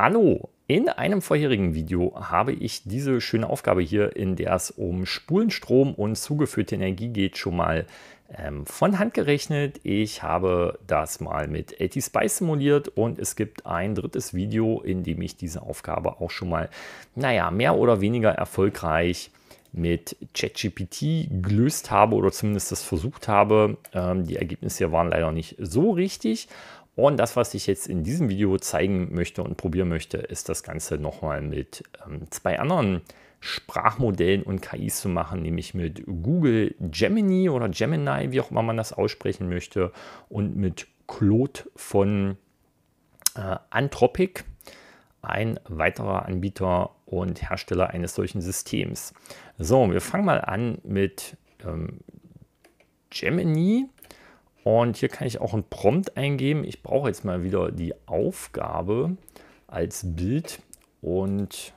Hallo! In einem vorherigen Video habe ich diese schöne Aufgabe hier, in der es um Spulenstrom und zugeführte Energie geht, schon mal ähm, von Hand gerechnet. Ich habe das mal mit AT Spice simuliert und es gibt ein drittes Video, in dem ich diese Aufgabe auch schon mal, naja, mehr oder weniger erfolgreich mit ChatGPT gelöst habe oder zumindest das versucht habe. Ähm, die Ergebnisse waren leider nicht so richtig. Und das, was ich jetzt in diesem Video zeigen möchte und probieren möchte, ist das Ganze nochmal mit ähm, zwei anderen Sprachmodellen und KIs zu machen, nämlich mit Google Gemini oder Gemini, wie auch immer man das aussprechen möchte, und mit Claude von äh, Anthropic, ein weiterer Anbieter und Hersteller eines solchen Systems. So, wir fangen mal an mit ähm, Gemini. Und hier kann ich auch einen Prompt eingeben. Ich brauche jetzt mal wieder die Aufgabe als Bild und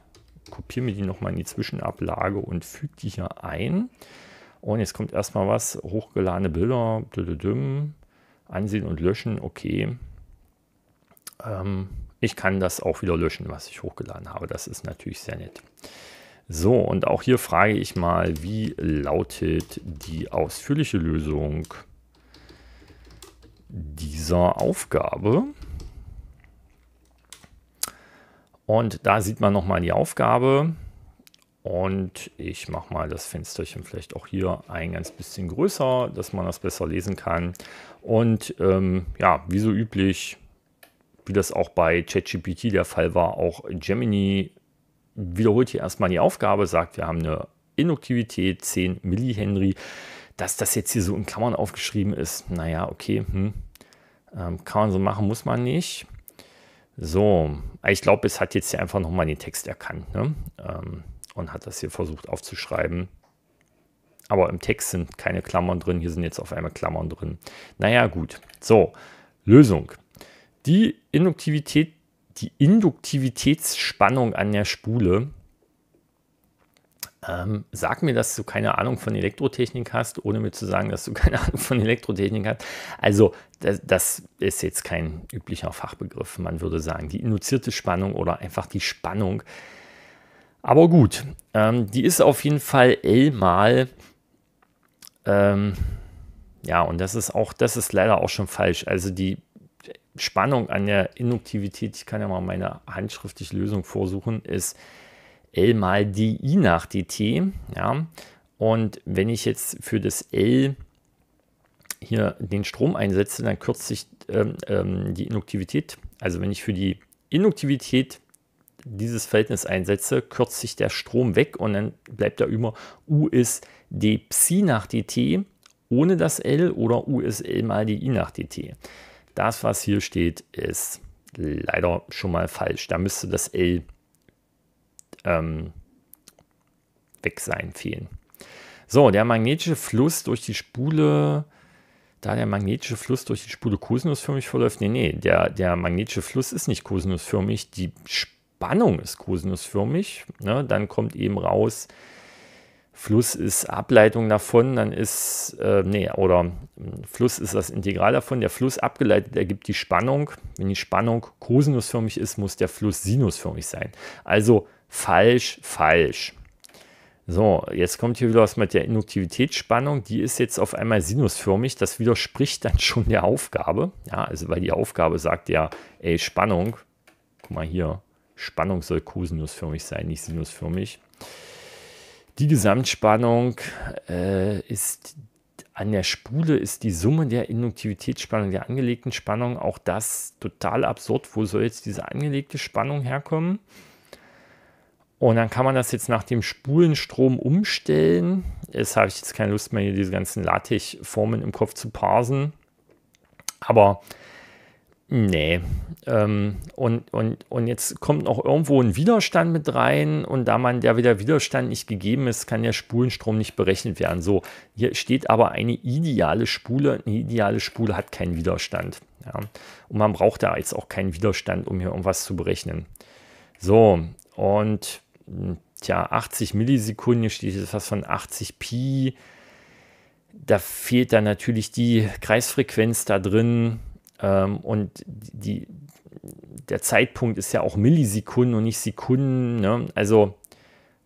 kopiere mir die nochmal in die Zwischenablage und füge die hier ein. Und jetzt kommt erstmal was, hochgeladene Bilder, ansehen und löschen, okay. Ähm, ich kann das auch wieder löschen, was ich hochgeladen habe. Das ist natürlich sehr nett. So, und auch hier frage ich mal, wie lautet die ausführliche Lösung? dieser Aufgabe. Und da sieht man noch mal die Aufgabe. Und ich mache mal das Fensterchen vielleicht auch hier ein ganz bisschen größer, dass man das besser lesen kann. Und ähm, ja, wie so üblich, wie das auch bei ChatGPT der Fall war, auch Gemini wiederholt hier erstmal die Aufgabe, sagt, wir haben eine Induktivität 10 Millihenry. Dass das jetzt hier so in Klammern aufgeschrieben ist, naja, okay, hm. ähm, kann man so machen, muss man nicht. So, ich glaube, es hat jetzt hier einfach nochmal den Text erkannt ne? ähm, und hat das hier versucht aufzuschreiben. Aber im Text sind keine Klammern drin, hier sind jetzt auf einmal Klammern drin. Naja, gut. So, Lösung. Die Induktivität, die Induktivitätsspannung an der Spule ähm, sag mir, dass du keine Ahnung von Elektrotechnik hast, ohne mir zu sagen, dass du keine Ahnung von Elektrotechnik hast. Also das, das ist jetzt kein üblicher Fachbegriff. Man würde sagen, die induzierte Spannung oder einfach die Spannung. Aber gut, ähm, die ist auf jeden Fall L mal. Ähm, ja, und das ist auch, das ist leider auch schon falsch. Also die Spannung an der Induktivität, ich kann ja mal meine handschriftliche Lösung vorsuchen, ist L mal die nach dt. Ja? Und wenn ich jetzt für das L hier den Strom einsetze, dann kürzt sich ähm, ähm, die Induktivität. Also wenn ich für die Induktivität dieses Verhältnis einsetze, kürzt sich der Strom weg und dann bleibt da über U ist d Psi nach dt ohne das L oder U ist L mal die nach dt. Das, was hier steht, ist leider schon mal falsch. Da müsste das L ähm, weg sein, fehlen. So, der magnetische Fluss durch die Spule, da der magnetische Fluss durch die Spule kosinusförmig verläuft, nee, nee, der, der magnetische Fluss ist nicht kosinusförmig, die Spannung ist kosinusförmig, ne? dann kommt eben raus, Fluss ist Ableitung davon, dann ist, äh, nee, oder hm, Fluss ist das Integral davon. Der Fluss abgeleitet ergibt die Spannung. Wenn die Spannung kosinusförmig ist, muss der Fluss sinusförmig sein. Also falsch, falsch. So, jetzt kommt hier wieder was mit der Induktivitätsspannung. Die ist jetzt auf einmal sinusförmig. Das widerspricht dann schon der Aufgabe. Ja, also weil die Aufgabe sagt ja, ey, Spannung, guck mal hier, Spannung soll kosinusförmig sein, nicht sinusförmig. Die Gesamtspannung äh, ist an der Spule ist die Summe der Induktivitätsspannung, der angelegten Spannung, auch das total absurd. Wo soll jetzt diese angelegte Spannung herkommen? Und dann kann man das jetzt nach dem Spulenstrom umstellen. Jetzt habe ich jetzt keine Lust mehr, hier diese ganzen Latich-Formen im Kopf zu parsen. Aber Nee. Ähm, und, und, und jetzt kommt noch irgendwo ein Widerstand mit rein und da man der wieder Widerstand nicht gegeben ist, kann der Spulenstrom nicht berechnet werden. So, hier steht aber eine ideale Spule. Eine ideale Spule hat keinen Widerstand. Ja. Und man braucht da jetzt auch keinen Widerstand, um hier irgendwas zu berechnen. So, und tja, 80 Millisekunden, hier steht jetzt was von 80 Pi. Da fehlt dann natürlich die Kreisfrequenz da drin. Ähm, und die, der Zeitpunkt ist ja auch Millisekunden und nicht Sekunden. Ne? Also,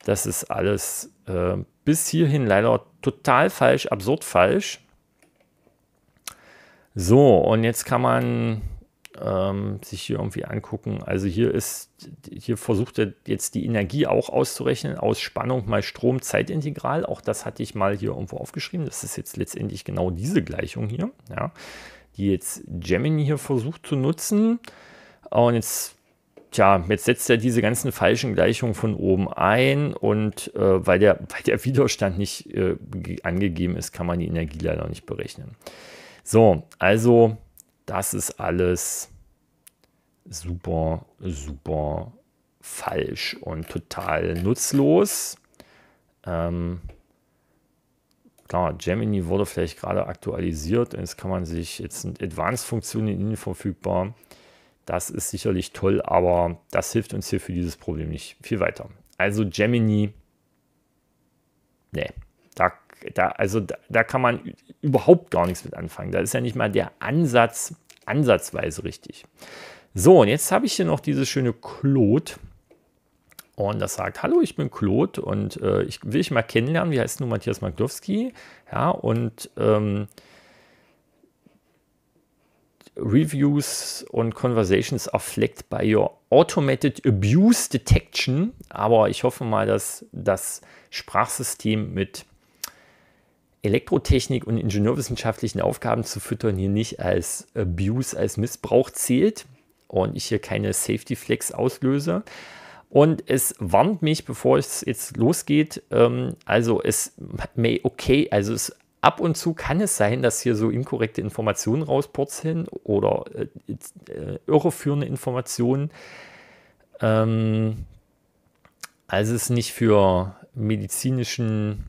das ist alles äh, bis hierhin leider total falsch, absurd falsch. So, und jetzt kann man ähm, sich hier irgendwie angucken. Also hier ist, hier versucht er jetzt die Energie auch auszurechnen aus Spannung mal Strom Zeitintegral. Auch das hatte ich mal hier irgendwo aufgeschrieben. Das ist jetzt letztendlich genau diese Gleichung hier, ja, die jetzt Gemini hier versucht zu nutzen. Und jetzt tja, jetzt setzt er diese ganzen falschen Gleichungen von oben ein und äh, weil, der, weil der Widerstand nicht äh, angegeben ist, kann man die Energie leider nicht berechnen. So, also das ist alles super, super falsch und total nutzlos. Ähm, klar, Gemini wurde vielleicht gerade aktualisiert und jetzt kann man sich, jetzt sind Advanced-Funktionen innen verfügbar. Das ist sicherlich toll, aber das hilft uns hier für dieses Problem nicht viel weiter. Also Gemini, nee da, also da, da kann man überhaupt gar nichts mit anfangen. Da ist ja nicht mal der Ansatz ansatzweise richtig. So, und jetzt habe ich hier noch dieses schöne Claude. Und das sagt, hallo, ich bin Claude und äh, ich will dich mal kennenlernen. Wie heißt nun Matthias Magnowski? Ja, und ähm, Reviews und Conversations are flagged by your automated abuse detection. Aber ich hoffe mal, dass das Sprachsystem mit Elektrotechnik und ingenieurwissenschaftlichen Aufgaben zu füttern hier nicht als Abuse, als Missbrauch zählt und ich hier keine Safety Flex auslöse. Und es warnt mich, bevor es jetzt losgeht, ähm, also es may okay, also es ab und zu kann es sein, dass hier so inkorrekte Informationen rauspurzeln oder äh, äh, irreführende Informationen. Ähm, also es ist nicht für medizinischen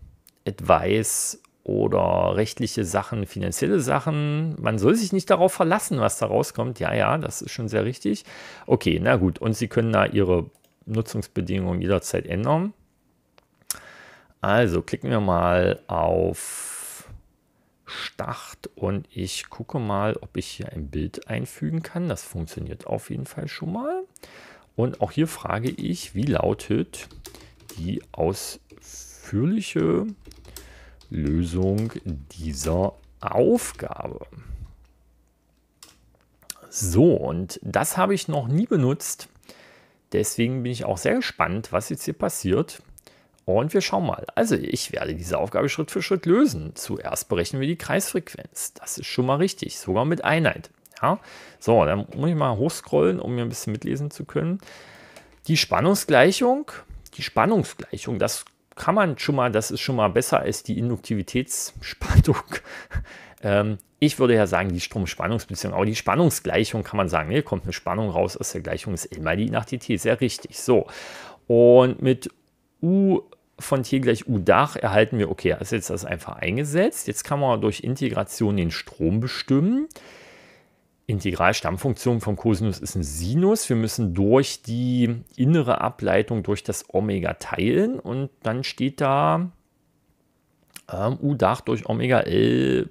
Advice oder rechtliche Sachen, finanzielle Sachen. Man soll sich nicht darauf verlassen, was da rauskommt. Ja, ja, das ist schon sehr richtig. Okay, na gut. Und Sie können da Ihre Nutzungsbedingungen jederzeit ändern. Also klicken wir mal auf Start und ich gucke mal, ob ich hier ein Bild einfügen kann. Das funktioniert auf jeden Fall schon mal. Und auch hier frage ich, wie lautet die ausführliche Lösung dieser Aufgabe. So, und das habe ich noch nie benutzt. Deswegen bin ich auch sehr gespannt, was jetzt hier passiert. Und wir schauen mal. Also, ich werde diese Aufgabe Schritt für Schritt lösen. Zuerst berechnen wir die Kreisfrequenz. Das ist schon mal richtig, sogar mit Einheit. Ja? So, dann muss ich mal hochscrollen, um mir ein bisschen mitlesen zu können. Die Spannungsgleichung, die Spannungsgleichung, das kann man schon mal, das ist schon mal besser als die Induktivitätsspannung. ähm, ich würde ja sagen, die Stromspannungsbeziehung, aber die Spannungsgleichung kann man sagen, hier ne, kommt eine Spannung raus aus der Gleichung ist immer die nach dt, sehr richtig. So, und mit U von t gleich U Dach erhalten wir, okay, also jetzt das einfach eingesetzt. Jetzt kann man durch Integration den Strom bestimmen. Integralstammfunktion vom Cosinus ist ein Sinus. Wir müssen durch die innere Ableitung durch das Omega teilen und dann steht da ähm, U-Dach durch Omega L.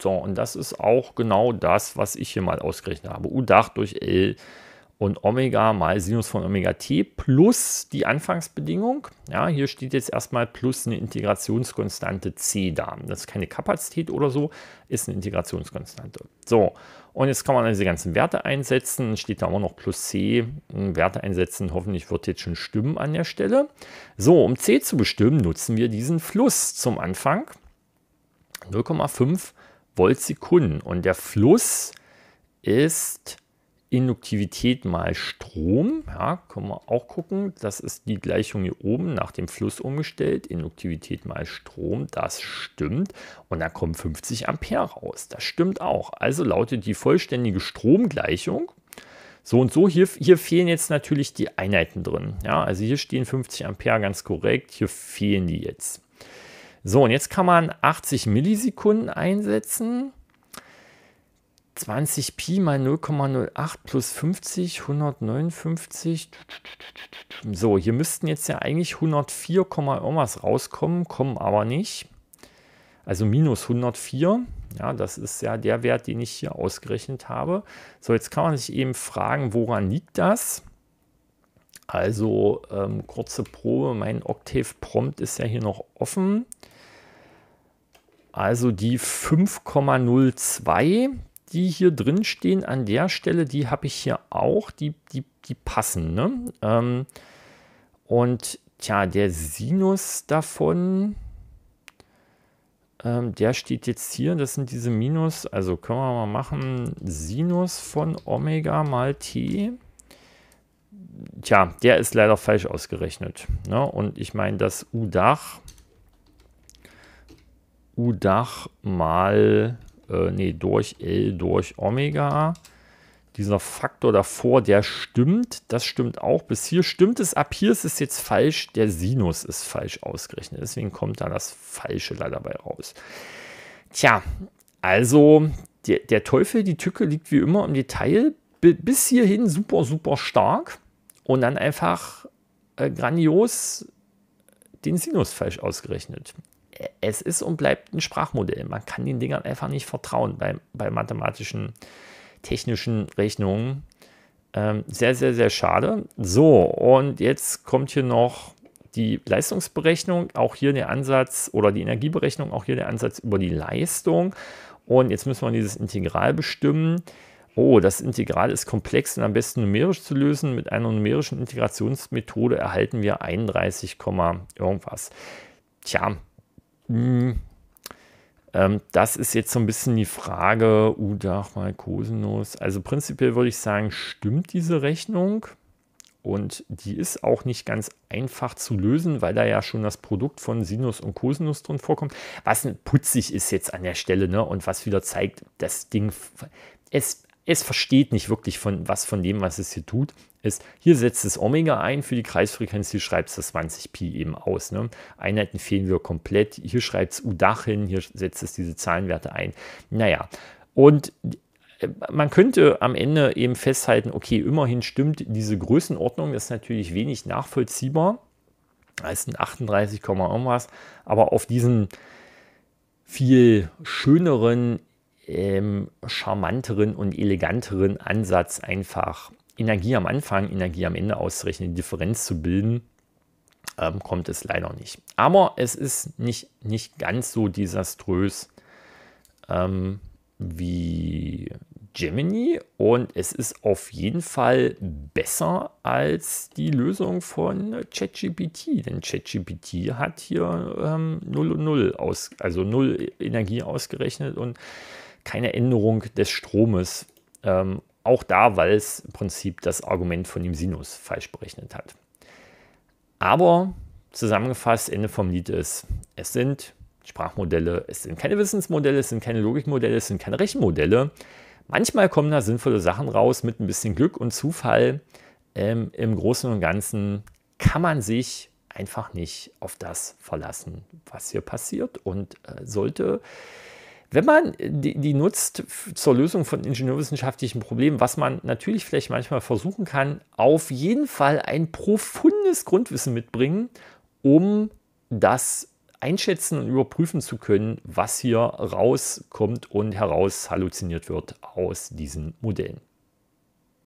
So, und das ist auch genau das, was ich hier mal ausgerechnet habe. U-Dach durch L und Omega mal Sinus von Omega t plus die Anfangsbedingung. Ja, hier steht jetzt erstmal plus eine Integrationskonstante c da. Das ist keine Kapazität oder so, ist eine Integrationskonstante. So, und jetzt kann man diese ganzen Werte einsetzen. Steht da immer noch plus c. Werte einsetzen, hoffentlich wird jetzt schon stimmen an der Stelle. So, um c zu bestimmen, nutzen wir diesen Fluss zum Anfang. 0,5 Volt Sekunden. Und der Fluss ist Induktivität mal Strom. Ja, können wir auch gucken. Das ist die Gleichung hier oben nach dem Fluss umgestellt. Induktivität mal Strom, das stimmt. Und da kommen 50 Ampere raus. Das stimmt auch. Also lautet die vollständige Stromgleichung. So und so, hier, hier fehlen jetzt natürlich die Einheiten drin. Ja, also hier stehen 50 Ampere ganz korrekt, hier fehlen die jetzt. So, und jetzt kann man 80 Millisekunden einsetzen. 20 Pi mal 0,08 plus 50, 159. So, hier müssten jetzt ja eigentlich 104, irgendwas rauskommen, kommen aber nicht. Also minus 104. Ja, das ist ja der Wert, den ich hier ausgerechnet habe. So, jetzt kann man sich eben fragen, woran liegt das? Also ähm, kurze Probe, mein Octave Prompt ist ja hier noch offen. Also die 5,02, die hier drin stehen an der Stelle, die habe ich hier auch, die, die, die passen. Ne? Ähm, und tja, der Sinus davon, ähm, der steht jetzt hier, das sind diese Minus, also können wir mal machen, Sinus von Omega mal t. Tja, der ist leider falsch ausgerechnet. Ne? Und ich meine, das U-Dach, U-Dach mal äh, nee, durch L durch Omega. Dieser Faktor davor, der stimmt, das stimmt auch. Bis hier stimmt es, ab hier ist es jetzt falsch. Der Sinus ist falsch ausgerechnet, deswegen kommt da das Falsche leider bei raus. Tja, also der, der Teufel, die Tücke liegt wie immer im Detail. Bis hierhin super, super stark und dann einfach äh, grandios den Sinus falsch ausgerechnet es ist und bleibt ein Sprachmodell. Man kann den Dingern einfach nicht vertrauen bei, bei mathematischen, technischen Rechnungen. Ähm, sehr, sehr, sehr schade. So, und jetzt kommt hier noch die Leistungsberechnung. Auch hier der Ansatz oder die Energieberechnung, auch hier der Ansatz über die Leistung. Und jetzt müssen wir dieses Integral bestimmen. Oh, das Integral ist komplex und am besten numerisch zu lösen. Mit einer numerischen Integrationsmethode erhalten wir 31, irgendwas. Tja, Mh, hm. ähm, das ist jetzt so ein bisschen die Frage, Udach uh, mal Kosenos. Also prinzipiell würde ich sagen, stimmt diese Rechnung? Und die ist auch nicht ganz einfach zu lösen, weil da ja schon das Produkt von Sinus und Cosinus drin vorkommt. Was putzig ist jetzt an der Stelle ne? und was wieder zeigt, das Ding, es es versteht nicht wirklich von was von dem, was es hier tut, ist, hier setzt es Omega ein für die Kreisfrequenz, hier schreibt es das 20pi eben aus. Ne? Einheiten fehlen wir komplett, hier schreibt es UDACH hin, hier setzt es diese Zahlenwerte ein. Naja, und äh, man könnte am Ende eben festhalten, okay, immerhin stimmt diese Größenordnung, das ist natürlich wenig nachvollziehbar, es ein 38, irgendwas, aber auf diesen viel schöneren ähm, charmanteren und eleganteren Ansatz einfach Energie am Anfang, Energie am Ende auszurechnen, die Differenz zu bilden, ähm, kommt es leider nicht. Aber es ist nicht, nicht ganz so desaströs ähm, wie Gemini und es ist auf jeden Fall besser als die Lösung von ChatGPT, denn ChatGPT hat hier ähm, 0 und 0 aus, also 0 Energie ausgerechnet und keine Änderung des Stromes. Ähm, auch da, weil es im Prinzip das Argument von dem Sinus falsch berechnet hat. Aber zusammengefasst, Ende vom Lied ist, es sind Sprachmodelle, es sind keine Wissensmodelle, es sind keine Logikmodelle, es sind keine Rechenmodelle. Manchmal kommen da sinnvolle Sachen raus mit ein bisschen Glück und Zufall. Ähm, Im Großen und Ganzen kann man sich einfach nicht auf das verlassen, was hier passiert und äh, sollte wenn man äh, die, die nutzt zur Lösung von ingenieurwissenschaftlichen Problemen, was man natürlich vielleicht manchmal versuchen kann, auf jeden Fall ein profundes Grundwissen mitbringen, um das einschätzen und überprüfen zu können, was hier rauskommt und heraus halluziniert wird aus diesen Modellen.